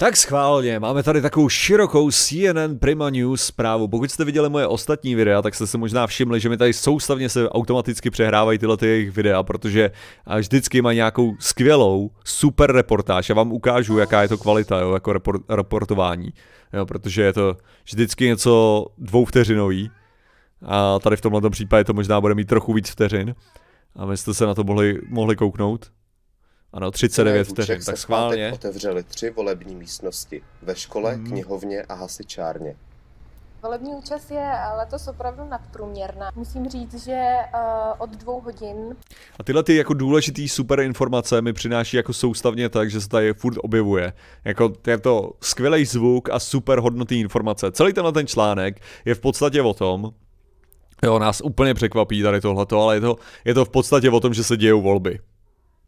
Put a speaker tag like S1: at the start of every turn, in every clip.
S1: Tak schválně, máme tady takovou širokou CNN Prima News zprávu. Pokud jste viděli moje ostatní videa, tak jste se možná všimli, že mi tady soustavně se automaticky přehrávají tyhle ty jejich videa, protože vždycky mají nějakou skvělou, super reportáž. Já vám ukážu, jaká je to kvalita, jo, jako report, reportování. Jo, protože je to vždycky něco dvouvteřinový. A tady v tomhle případě to možná bude mít trochu víc vteřin. A my jste se na to mohli, mohli kouknout. Ano, 39 vteřin, tak schválně. otevřeli tři volební místnosti ve škole, hmm. knihovně a hasičárně. Volební účast je letos opravdu nadprůměrná. Musím říct, že uh, od dvou hodin. A tyhle ty jako důležitý super informace mi přináší jako soustavně tak, že se tady furt objevuje. Jako je to skvělý zvuk a super hodnotý informace. Celý tenhle ten článek je v podstatě o tom, Jo, nás úplně překvapí tady tohleto, ale je to, je to v podstatě o tom, že se dějou volby.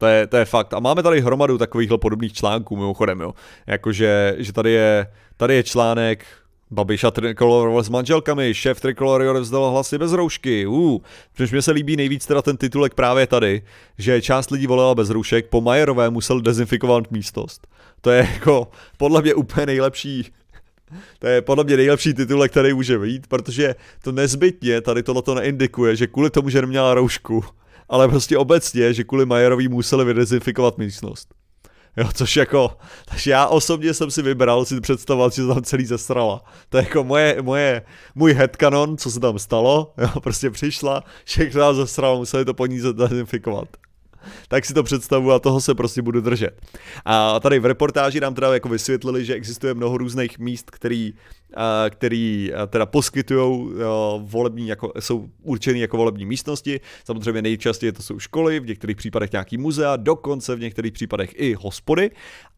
S1: To je, to je fakt. A máme tady hromadu takovýchhle podobných článků, mimochodem, jo. Jakože, že tady je, tady je článek, Babiša Tricolor s manželkami, šéf Trikolor rozdal hlasy bez roušky, uh. Což mě se líbí nejvíc teda ten titulek právě tady, že část lidí volala bez roušek, po Majerové musel dezinfikovat místnost. To je jako podle mě úplně nejlepší to je podle mě nejlepší titulek, který může být, protože to nezbytně tady tohle to neindikuje, že kvůli tomu, že neměla roušku, ale prostě obecně, že kvůli Majerovi museli vydezinfikovat místnost. Jo, což jako, takže já osobně jsem si vybral si představovat, že se tam celý zesrala. To je jako moje, moje, můj headcanon, co se tam stalo, jo, prostě přišla, všechno tam zesrala, museli to po ní dezinfikovat tak si to představu a toho se prostě budu držet. A tady v reportáži nám teda jako vysvětlili, že existuje mnoho různých míst, který který teda poskytují volební, jako, jsou určeny jako volební místnosti. Samozřejmě nejčastěji to jsou školy, v některých případech nějaký muzea, dokonce v některých případech i hospody.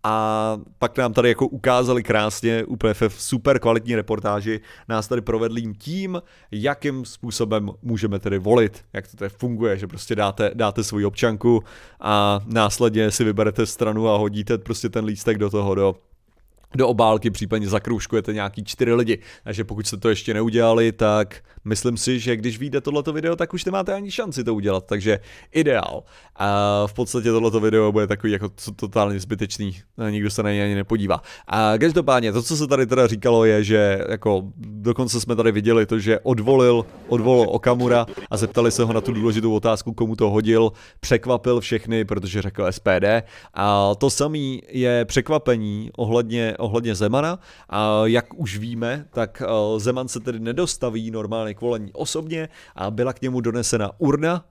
S1: A pak nám tady jako ukázali krásně úplně v super kvalitní reportáži, nás tady provedli tím, jakým způsobem můžeme tedy volit, jak to tady funguje, že prostě dáte, dáte svoji občanku a následně si vyberete stranu a hodíte prostě ten lístek do toho, do do obálky, případně zakroužkujete nějaký čtyři lidi. Takže pokud jste to ještě neudělali, tak myslím si, že když vyjde tohleto video, tak už nemáte ani šanci to udělat, takže ideál. A v podstatě tohleto video bude takový jako totálně zbytečný, nikdo se na něj ani nepodívá. A každopádně, to, co se tady teda říkalo, je, že jako dokonce jsme tady viděli to, že odvolil, odvolil Okamura a zeptali se ho na tu důležitou otázku, komu to hodil, překvapil všechny, protože řekl SPD. A to samý je překvapení ohledně ohledně Zemana. A jak už víme, tak eh, Zeman se tedy nedostaví normálně k volení osobně a byla k němu donesena urna,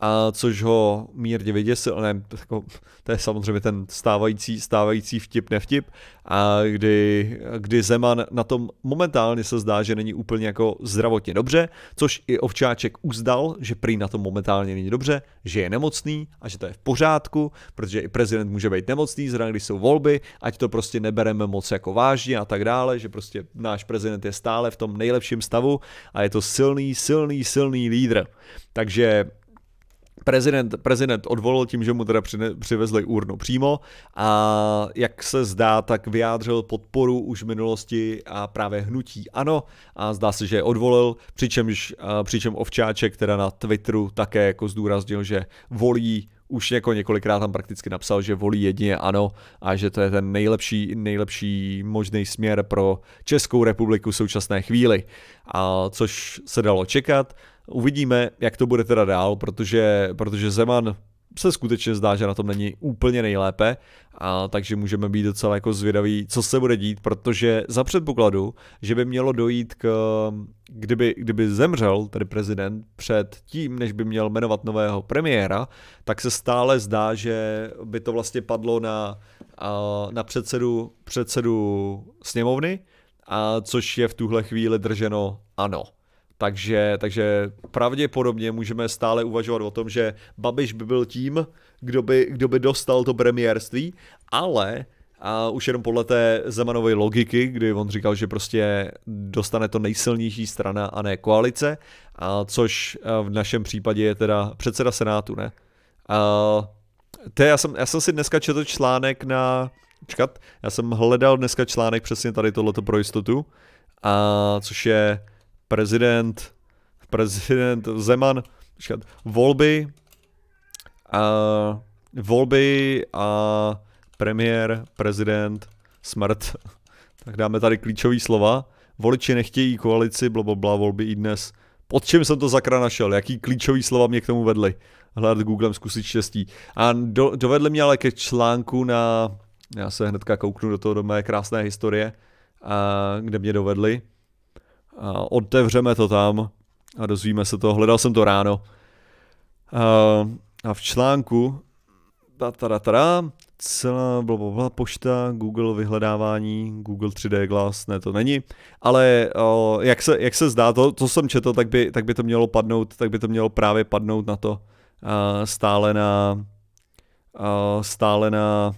S1: a což ho mírně vyděsil, ne, jako, to je samozřejmě ten stávající, stávající vtip, nevtip, a kdy, kdy Zeman na tom momentálně se zdá, že není úplně jako zdravotně dobře, což i Ovčáček uzdal, že prý na tom momentálně není dobře, že je nemocný a že to je v pořádku, protože i prezident může být nemocný, zrovna když jsou volby, ať to prostě nebereme moc jako vážně a tak dále, že prostě náš prezident je stále v tom nejlepším stavu a je to silný, silný, silný lídr. Takže Prezident, prezident odvolal tím, že mu teda přine, přivezli urnu přímo a jak se zdá, tak vyjádřil podporu už v minulosti a právě hnutí ano a zdá se, že je odvolil, přičemž, přičem Ovčáček teda na Twitteru také jako zdůraznil, že volí už jako několikrát tam prakticky napsal, že volí jedině ano a že to je ten nejlepší, nejlepší možný směr pro Českou republiku v současné chvíli. A což se dalo čekat. Uvidíme, jak to bude teda dál, protože, protože Zeman se skutečně zdá, že na tom není úplně nejlépe, a takže můžeme být docela jako zvědaví, co se bude dít, protože za předpokladu, že by mělo dojít k, kdyby, kdyby zemřel tedy prezident před tím, než by měl jmenovat nového premiéra, tak se stále zdá, že by to vlastně padlo na, na předsedu, předsedu sněmovny, a což je v tuhle chvíli drženo ano. Takže, takže pravděpodobně můžeme stále uvažovat o tom, že Babiš by byl tím, kdo by, kdo by dostal to premiérství, ale a už jenom podle té Zemanové logiky, kdy on říkal, že prostě dostane to nejsilnější strana a ne koalice, a což v našem případě je teda předseda Senátu, ne? A to já jsem, já jsem si dneska četl článek na... Čekat, já jsem hledal dneska článek přesně tady tohleto pro jistotu, a což je prezident, prezident Zeman, počkat, volby, a, volby a premiér, prezident, smrt. Tak dáme tady klíčové slova. Voliči nechtějí koalici, blablabla, volby i dnes. Pod čím jsem to zakra našel? Jaký klíčový slova mě k tomu vedly? Hledat Googlem, zkusit štěstí. A do, dovedli mě ale ke článku na... Já se hnedka kouknu do toho do mé krásné historie, a, kde mě dovedli a otevřeme to tam a dozvíme se to. Hledal jsem to ráno. A v článku ta ta ta ta celá blablabla, pošta, Google vyhledávání, Google 3D Glass, ne to není, ale o, jak, se, jak se zdá, to, co jsem četl, tak by, tak by to mělo padnout, tak by to mělo právě padnout na to a, stále na a, stále na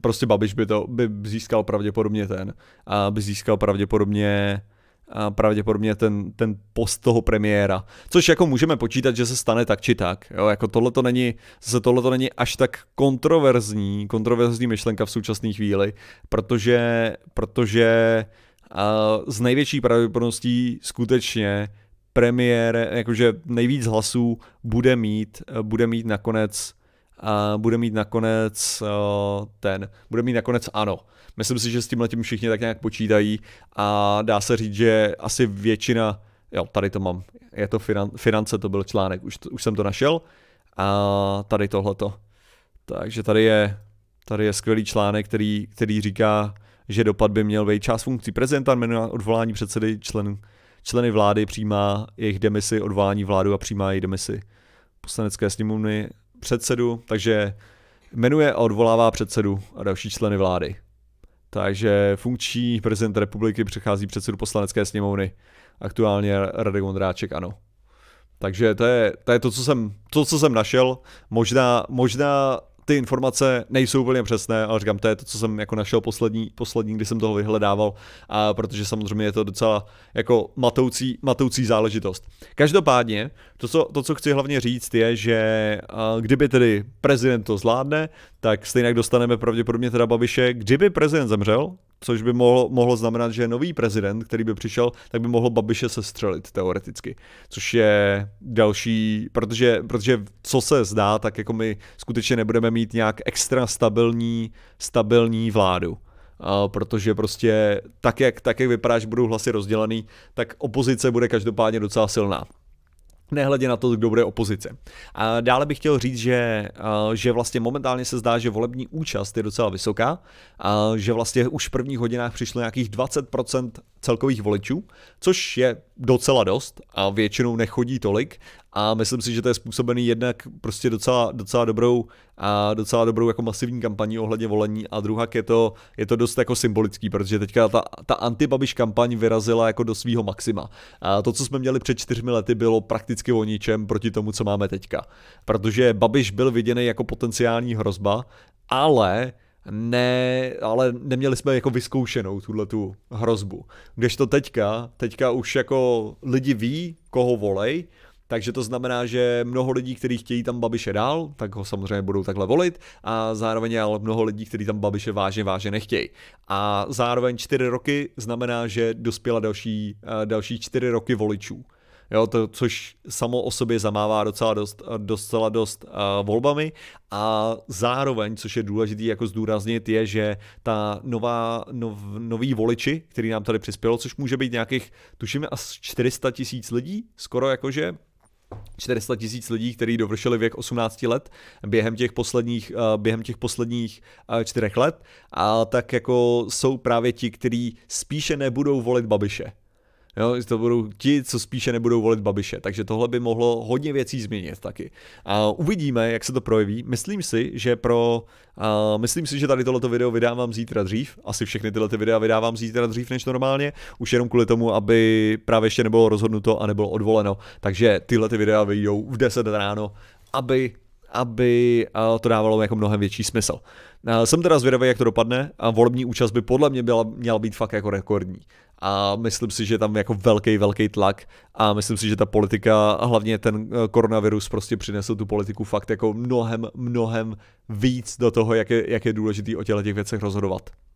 S1: prostě Babiš by to by získal pravděpodobně ten a by získal pravděpodobně a pravděpodobně ten, ten post toho premiéra. Což jako můžeme počítat, že se stane tak či tak. Jo, jako tohle to není, zase tohle to není až tak kontroverzní, kontroverzní myšlenka v současné chvíli, protože, protože a z největší pravděpodobností skutečně premiér, jakože nejvíc hlasů bude mít, bude mít nakonec a bude mít nakonec eh, ten, bude mít nakonec ano. Myslím si, že s tímhle tím všichni tak nějak počítají a dá se říct, že asi většina, jo, tady to mám, je to finance, to byl článek, už, už jsem to našel a tady tohleto. Takže tady je, tady je skvělý článek, který, který říká, že dopad by měl být část funkcí prezidenta, jmenuje odvolání předsedy členů členy vlády přijímá jejich demisi, odvolání vládu a přijímá jejich demisi. Poslanecké sněmovny předsedu, takže jmenuje a odvolává předsedu a další členy vlády. Takže funkční prezident republiky přechází předsedu poslanecké sněmovny. Aktuálně Radek Vondráček, ano. Takže to je, to je to, co jsem, to, co jsem našel. Možná, možná ty informace nejsou úplně přesné, ale říkám, to je to, co jsem jako našel poslední, poslední kdy jsem toho vyhledával, a protože samozřejmě je to docela jako matoucí, matoucí záležitost. Každopádně, to co, to, co chci hlavně říct, je, že kdyby tedy prezident to zvládne, tak stejně dostaneme pravděpodobně teda Babiše. Kdyby prezident zemřel, což by mohlo, mohlo znamenat, že nový prezident, který by přišel, tak by mohl Babiše sestřelit teoreticky, což je další, protože, protože co se zdá, tak jako my skutečně nebudeme mít nějak extra stabilní, stabilní vládu. A protože prostě tak jak, tak, jak vypadá, že budou hlasy rozdělený, tak opozice bude každopádně docela silná nehledě na to, kdo bude opozice. A dále bych chtěl říct, že, eh, že vlastně momentálně se zdá, že volební účast je docela vysoká, a že vlastně už v prvních hodinách přišlo nějakých 20% celkových voličů, což je docela dost a většinou nechodí tolik a myslím si, že to je způsobený jednak prostě docela, docela dobrou a docela dobrou jako masivní kampaní ohledně volení a druhá je to, je to dost jako symbolický, protože teďka ta, ta antibabiš kampaň vyrazila jako do svého maxima. A to, co jsme měli před čtyřmi lety, bylo prakticky o ničem proti tomu, co máme teďka. Protože Babiš byl viděný jako potenciální hrozba, ale ne, ale neměli jsme jako vyzkoušenou tuhle tu hrozbu. to teďka, teďka už jako lidi ví, koho volej, takže to znamená, že mnoho lidí, kteří chtějí tam Babiše dál, tak ho samozřejmě budou takhle volit a zároveň ale mnoho lidí, kteří tam Babiše vážně, vážně nechtějí. A zároveň čtyři roky znamená, že dospěla další, eh, další čtyři roky voličů. Jo, to, což samo o sobě zamává docela dost, eh, docela dost uh, volbami a zároveň, což je důležité jako zdůraznit, je, že ta nová, nov, nový voliči, který nám tady přispělo, což může být nějakých, tuším, asi 400 tisíc lidí, skoro jakože, 400 tisíc lidí, kteří dovršili věk 18 let během těch posledních, eh, během těch posledních eh, čtyřech let, a tak jako jsou právě ti, kteří spíše nebudou volit Babiše. Jo, to budou ti, co spíše nebudou volit Babiše. Takže tohle by mohlo hodně věcí změnit taky. A uvidíme, jak se to projeví. Myslím si, že pro... A myslím si, že tady tohleto video vydávám zítra dřív. Asi všechny tyhle ty videa vydávám zítra dřív než normálně. Už jenom kvůli tomu, aby právě ještě nebylo rozhodnuto a nebylo odvoleno. Takže tyhle ty videa vyjdou v 10 ráno, aby aby to dávalo jako mnohem větší smysl. Jsem teda zvědavý, jak to dopadne. A volební účast by podle mě byla, měla být fakt jako rekordní. A myslím si, že tam jako velký, velký tlak. A myslím si, že ta politika, a hlavně ten eh, koronavirus prostě přinesl tu politiku fakt jako mnohem, mnohem víc do toho, jak je, jak je důležitý o těch věcech rozhodovat.